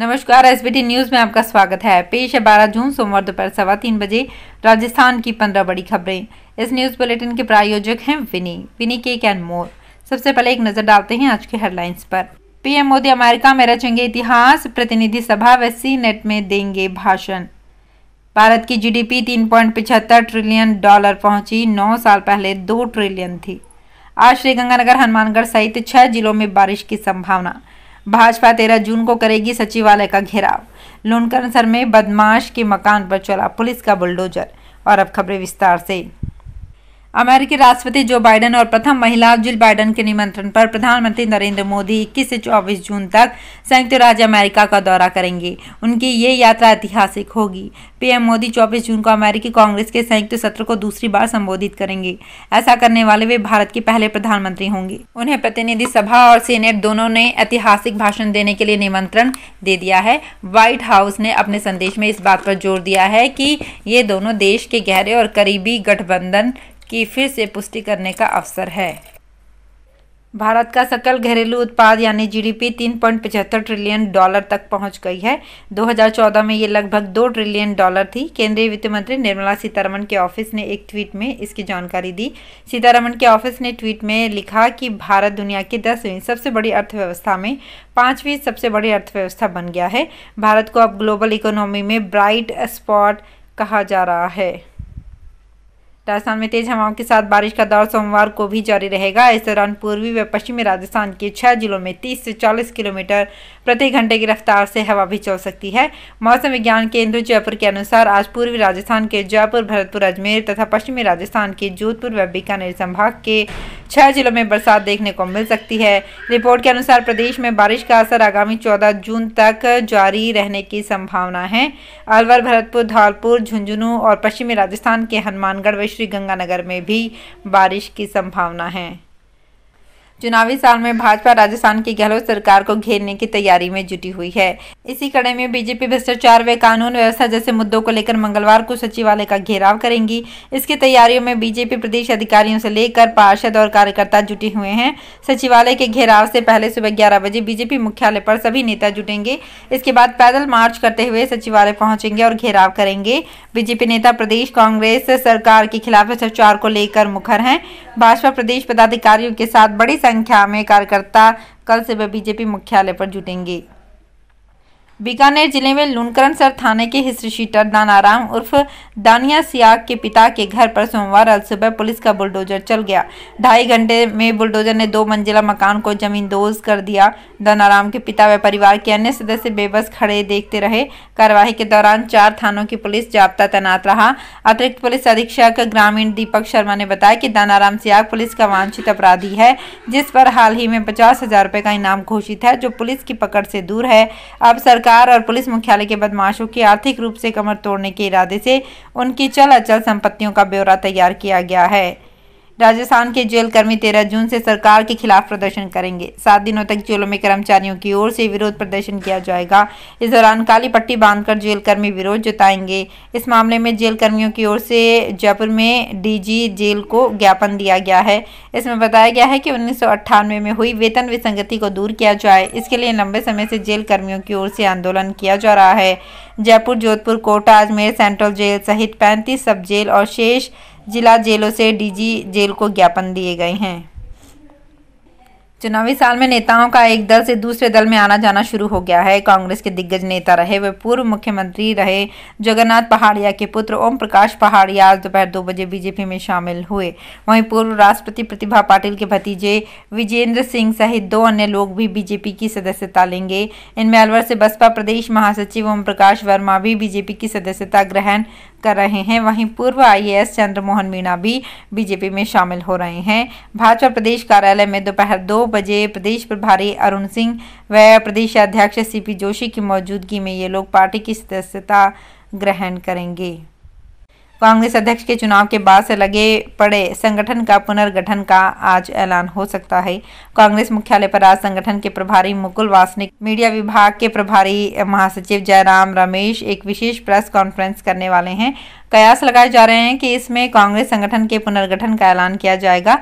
नमस्कार SBT news में आपका स्वागत है पेश है बारह जून सोमवार दोपहर सवा तीन बजे राजस्थान की पंद्रह बड़ी खबरें इस न्यूज़ बुलेटिन के प्रायोजक हैं विनी विनी केक एंड मोर सबसे पहले एक नज़र डालते हैं आज के हेडलाइंस पर पीएम मोदी अमेरिका में रचेंगे इतिहास प्रतिनिधि सभा व सी नेट में देंगे भाषण भारत की जीडीपी तीन पॉइंट पिछहत्तर ट्रिलियन डॉलर पहुंची नौ साल पहले दो ट्रिलियन थी आज श्रीगंगानगर हनुमानगढ़ सहित छह जिलों में बारिश की संभावना भाजपा तेरह जून को करेगी सचिवालय का घेराव लोनकरसर में बदमाश के मकान पर चला पुलिस का बुलडोजर और अब खबरें विस्तार से अमेरिकी राष्ट्रपति जो बाइडेन और प्रथम महिला जिल बाइडेन के निमंत्रण पर प्रधानमंत्री नरेंद्र मोदी 21 से 24 जून तक संयुक्त राज्य अमेरिका का दौरा करेंगे उनकी ये यात्रा ऐतिहासिक होगी पीएम मोदी 24 जून को अमेरिकी कांग्रेस के संयुक्त सत्र को दूसरी बार संबोधित करेंगे ऐसा करने वाले वे भारत के पहले प्रधानमंत्री होंगे उन्हें प्रतिनिधि सभा और सीनेट दोनों ने ऐतिहासिक भाषण देने के लिए निमंत्रण दे दिया है व्हाइट हाउस ने अपने संदेश में इस बात पर जोर दिया है कि ये दोनों देश के गहरे और करीबी गठबंधन की फिर से पुष्टि करने का अवसर है भारत का सकल घरेलू उत्पाद यानी जीडीपी 3.75 ट्रिलियन डॉलर तक पहुंच गई है 2014 में ये लगभग दो ट्रिलियन डॉलर थी केंद्रीय वित्त मंत्री निर्मला सीतारमन के ऑफिस ने एक ट्वीट में इसकी जानकारी दी सीतारमन के ऑफिस ने ट्वीट में लिखा कि भारत दुनिया की दसवीं सबसे बड़ी अर्थव्यवस्था में पाँचवीं सबसे बड़ी अर्थव्यवस्था बन गया है भारत को अब ग्लोबल इकोनॉमी में ब्राइट स्पॉट कहा जा रहा है राजस्थान में तेज हवाओं के साथ बारिश का दौर सोमवार को भी जारी रहेगा इस दौरान पूर्वी व पश्चिमी राजस्थान के छह जिलों में 30 से 40 किलोमीटर प्रति घंटे की रफ्तार से हवा भी चल सकती है मौसम विज्ञान केंद्र जयपुर के अनुसार आज पूर्वी राजस्थान के जयपुर भरतपुर अजमेर तथा पश्चिमी राजस्थान के जोधपुर व बीकानेर संभाग के छह जिलों में बरसात देखने को मिल सकती है रिपोर्ट के अनुसार प्रदेश में बारिश का असर आगामी चौदह जून तक जारी रहने की संभावना है अलवर भरतपुर धौलपुर झुंझुनू और पश्चिमी राजस्थान के हनुमानगढ़ व श्रीगंगानगर में भी बारिश की संभावना है चुनावी साल में भाजपा राजस्थान की गहलोत सरकार को घेरने की तैयारी में जुटी हुई है इसी कड़े में बीजेपी भ्रष्टाचार व कानून व्यवस्था जैसे मुद्दों को लेकर मंगलवार को सचिवालय का घेराव करेंगी इसकी तैयारियों में बीजेपी प्रदेश अधिकारियों से लेकर पार्षद और कार्यकर्ता जुटे हुए हैं सचिवालय के घेराव से पहले सुबह ग्यारह बजे बीजेपी मुख्यालय पर सभी नेता जुटेंगे इसके बाद पैदल मार्च करते हुए सचिवालय पहुंचेंगे और घेराव करेंगे बीजेपी नेता प्रदेश कांग्रेस सरकार के खिलाफ भ्रष्टाचार को लेकर मुखर है भाजपा प्रदेश पदाधिकारियों के साथ बड़ी संख्या में कार्यकर्ता कल सुबह बीजेपी मुख्यालय पर जुटेंगे बीकानेर जिले में लूनकरणसर थाने के हिस्ट्रीशीटर दानाराम उर्फ दानिया सियाग के पिता के घर पर सोमवार अल सुबह पुलिस का बुलडोजर चल गया ढाई घंटे में बुलडोजर ने दो मंजिला मकान को दोज कर दिया दानाराम के पिता व परिवार के अन्य सदस्य बेबस खड़े देखते रहे कार्यवाही के दौरान चार थानों की पुलिस जाब्ता तैनात रहा अतिरिक्त पुलिस अधीक्षक ग्रामीण दीपक शर्मा ने बताया कि दानाराम सियाग पुलिस का वांछित अपराधी है जिस पर हाल ही में पचास हजार का इनाम घोषित है जो पुलिस की पकड़ से दूर है अब सरकार सरकार और पुलिस मुख्यालय के बदमाशों की आर्थिक रूप से कमर तोड़ने के इरादे से उनकी चल अचल संपत्तियों का ब्यौरा तैयार किया गया है राजस्थान के जेल कर्मी तेरह जून से सरकार के खिलाफ प्रदर्शन करेंगे सात दिनों तक जेलों में कर्मचारियों की ओर से विरोध प्रदर्शन किया जाएगा इस दौरान काली पट्टी बांधकर जेल कर्मी विरोध जताएंगे इस मामले में जेल कर्मियों की ओर से जयपुर में डीजी जेल को ज्ञापन दिया गया है इसमें बताया गया है कि उन्नीस में हुई वेतन विसंगति को दूर किया जाए इसके लिए लंबे समय से जेल कर्मियों की ओर से आंदोलन किया जा रहा है जयपुर जोधपुर कोटा अजमेर सेंट्रल जेल सहित पैंतीस सब जेल और शेष जिला जेलों से डीजी जेल को ज्ञापन दिए गए हैं चुनावी साल में नेताओं का एक दल से दूसरे दल में आना जाना शुरू हो गया है कांग्रेस के दिग्गज नेता रहे वे पूर्व मुख्यमंत्री रहे जगन्नाथ पहाड़िया के पुत्र ओम प्रकाश पहाड़िया आज दोपहर दो बजे बीजेपी में शामिल हुए वहीं पूर्व राष्ट्रपति प्रतिभा पाटिल के भतीजे विजेंद्र सिंह सहित दो अन्य लोग भी बीजेपी की सदस्यता लेंगे इनमें अलवर से बसपा प्रदेश महासचिव ओम प्रकाश वर्मा भी बीजेपी की सदस्यता ग्रहण कर रहे हैं वहीं पूर्व आईएएस चंद्रमोहन मीणा भी बीजेपी में शामिल हो रहे हैं भाजपा प्रदेश कार्यालय में दोपहर दो बजे प्रदेश प्रभारी अरुण सिंह व प्रदेश अध्यक्ष सीपी जोशी की मौजूदगी में ये लोग पार्टी की सदस्यता ग्रहण करेंगे कांग्रेस अध्यक्ष के चुनाव के बाद से लगे पड़े संगठन का पुनर्गठन का आज ऐलान हो सकता है कांग्रेस मुख्यालय पर आज संगठन के प्रभारी मुकुल वासनिक मीडिया विभाग के प्रभारी महासचिव जयराम रमेश एक विशेष प्रेस कॉन्फ्रेंस करने वाले हैं कयास लगाए जा रहे हैं कि इसमें कांग्रेस संगठन के पुनर्गठन का ऐलान किया जाएगा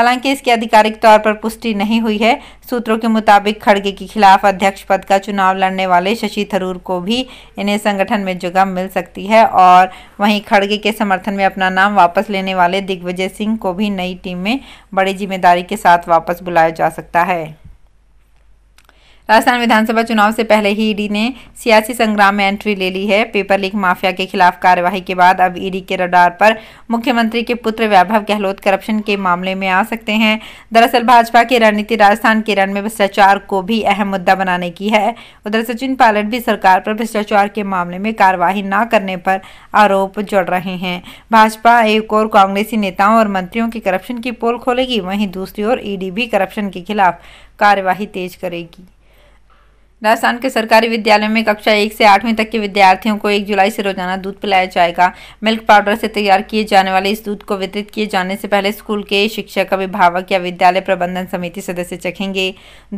हालांकि इसकी आधिकारिक तौर पर पुष्टि नहीं हुई है सूत्रों के मुताबिक खड़गे के खिलाफ अध्यक्ष पद का चुनाव लड़ने वाले शशि थरूर को भी इन्हें संगठन में जगह मिल सकती है और वहीं खड़गे के समर्थन में अपना नाम वापस लेने वाले दिग्विजय सिंह को भी नई टीम में बड़ी जिम्मेदारी के साथ वापस बुलाया जा सकता है राजस्थान विधानसभा चुनाव से पहले ही ईडी ने सियासी संग्राम में एंट्री ले ली है पेपर लीक माफिया के खिलाफ कार्यवाही के बाद अब ईडी के रडार पर मुख्यमंत्री के पुत्र वैभव गहलोत करप्शन के मामले में आ सकते हैं दरअसल भाजपा की रणनीति राजस्थान के रण में भ्रष्टाचार को भी अहम मुद्दा बनाने की है उधर सचिन पायलट भी सरकार पर भ्रष्टाचार के मामले में कार्यवाही न करने पर आरोप जड़ रहे हैं भाजपा एक और कांग्रेसी नेताओं और मंत्रियों की करप्शन की पोल खोलेगी वहीं दूसरी ओर ईडी भी करप्शन के खिलाफ कार्यवाही तेज करेगी राजस्थान के सरकारी विद्यालय में कक्षा एक से आठवीं तक के विद्यार्थियों को एक जुलाई से रोजाना दूध पिलाया जाएगा मिल्क पाउडर से तैयार किए जाने वाले इस दूध को वितरित किए जाने से पहले स्कूल के शिक्षक अभिभावक या विद्यालय प्रबंधन समिति सदस्य चखेंगे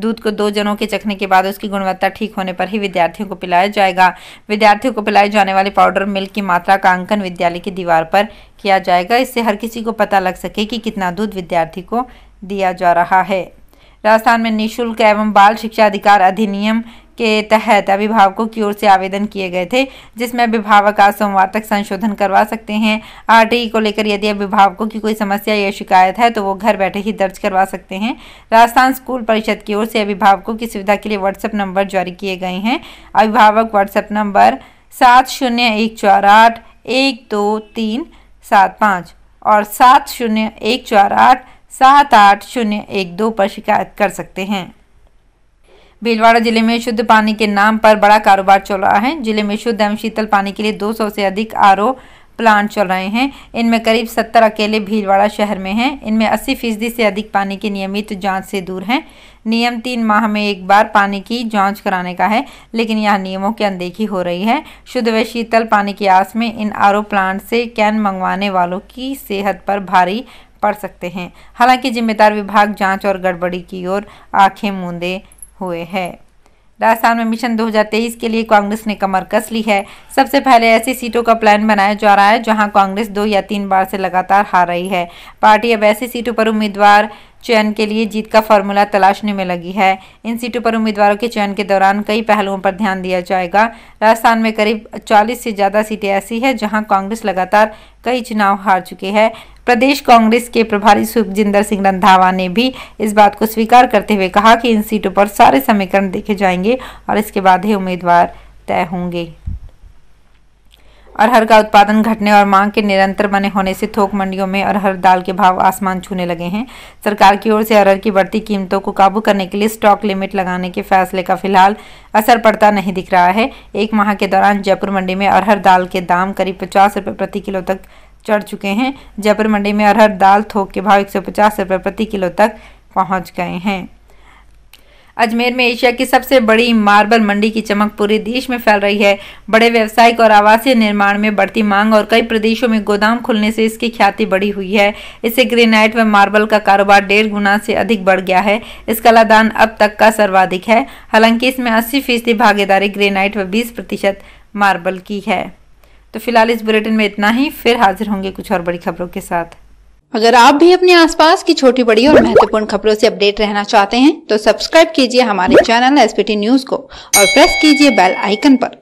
दूध को दो जनों के चखने के बाद उसकी गुणवत्ता ठीक होने पर ही विद्यार्थियों को पिलाया जाएगा विद्यार्थियों को पिलाए जाने वाले पाउडर मिल्क की मात्रा का अंकन विद्यालय की दीवार पर किया जाएगा इससे हर किसी को पता लग सके कि कितना दूध विद्यार्थी को दिया जा रहा है राजस्थान में निःशुल्क एवं बाल शिक्षा अधिकार अधिनियम के तहत अभिभावकों की ओर से आवेदन किए गए थे जिसमें अभिभावक आज सोमवार तक संशोधन करवा सकते हैं आर को लेकर यदि अभिभावकों की कोई समस्या या शिकायत है तो वो घर बैठे ही दर्ज करवा सकते हैं राजस्थान स्कूल परिषद की ओर से अभिभावकों की सुविधा के लिए व्हाट्सएप नंबर जारी किए गए हैं अभिभावक व्हाट्सएप नंबर सात शून्य एक चार आठ एक दो तीन सात पाँच और सात शून्य एक चार आठ सात आठ शून्य एक दो पर शिकायत कर सकते हैं भीलवाड़ा जिले में शुद्ध पानी के नाम पर बड़ा कारोबार चल रहा है जिले में शुद्ध एवं शीतल पानी के लिए 200 से अधिक आर प्लांट चल रहे हैं इनमें करीब 70 अकेले भीलवाड़ा शहर में हैं इनमें 80 फीसदी से अधिक पानी की नियमित जांच से दूर हैं नियम तीन माह में एक बार पानी की जांच कराने का है लेकिन यह नियमों की अनदेखी हो रही है शुद्ध व शीतल पानी की आस में इन आर प्लांट से कैन मंगवाने वालों की सेहत पर भारी पड़ सकते हैं हालांकि जिम्मेदार विभाग जांच और गड़बड़ी की ओर आंखें मूंदे हुए है राजस्थान में मिशन 2023 के लिए कांग्रेस ने कमर कस ली है सबसे पहले ऐसी सीटों का प्लान बनाया जा रहा है जहां कांग्रेस दो या तीन बार से लगातार हार रही है पार्टी अब ऐसी सीटों पर उम्मीदवार चयन के लिए जीत का फॉर्मूला तलाशने में लगी है इन सीटों पर उम्मीदवारों के चयन के दौरान कई पहलुओं पर ध्यान दिया जाएगा राजस्थान में करीब चालीस से ज़्यादा सीटें ऐसी हैं जहाँ कांग्रेस लगातार कई चुनाव हार चुकी है प्रदेश कांग्रेस के प्रभारी सुखजिंदर सिंह रंधावा ने भी इस बात को स्वीकार करते हुए कहा कि इन सीटों पर सारे समीकरण देखे जाएंगे और इसके बाद ही उम्मीदवार तय होंगे अरहर का उत्पादन घटने और मांग के निरंतर बने होने से थोक मंडियों में अरहर दाल के भाव आसमान छूने लगे हैं सरकार की ओर से अरहर की बढ़ती कीमतों को काबू करने के लिए स्टॉक लिमिट लगाने के फैसले का फिलहाल असर पड़ता नहीं दिख रहा है एक माह के दौरान जयपुर मंडी में अरहर दाल के दाम करीब पचास रुपये प्रति किलो तक चढ़ चुके हैं जयपुर मंडी में अरहर दाल थोक के भाव एक रुपए प्रति किलो तक पहुँच गए हैं अजमेर में एशिया की सबसे बड़ी मार्बल मंडी की चमक पूरे देश में फैल रही है बड़े व्यावसायिक और आवासीय निर्माण में बढ़ती मांग और कई प्रदेशों में गोदाम खुलने से इसकी ख्याति बढ़ी हुई है इससे ग्रेनाइट व मार्बल का कारोबार डेढ़ गुना से अधिक बढ़ गया है इस कलादान अब तक का सर्वाधिक है हालांकि इसमें अस्सी फीसदी भागीदारी ग्रेनाइट व बीस प्रतिशत मार्बल की है तो फिलहाल इस बुलेटिन में इतना ही फिर हाजिर होंगे कुछ और बड़ी खबरों के साथ अगर आप भी अपने आसपास की छोटी बड़ी और महत्वपूर्ण खबरों से अपडेट रहना चाहते हैं तो सब्सक्राइब कीजिए हमारे चैनल एसपीटी न्यूज को और प्रेस कीजिए बेल आइकन पर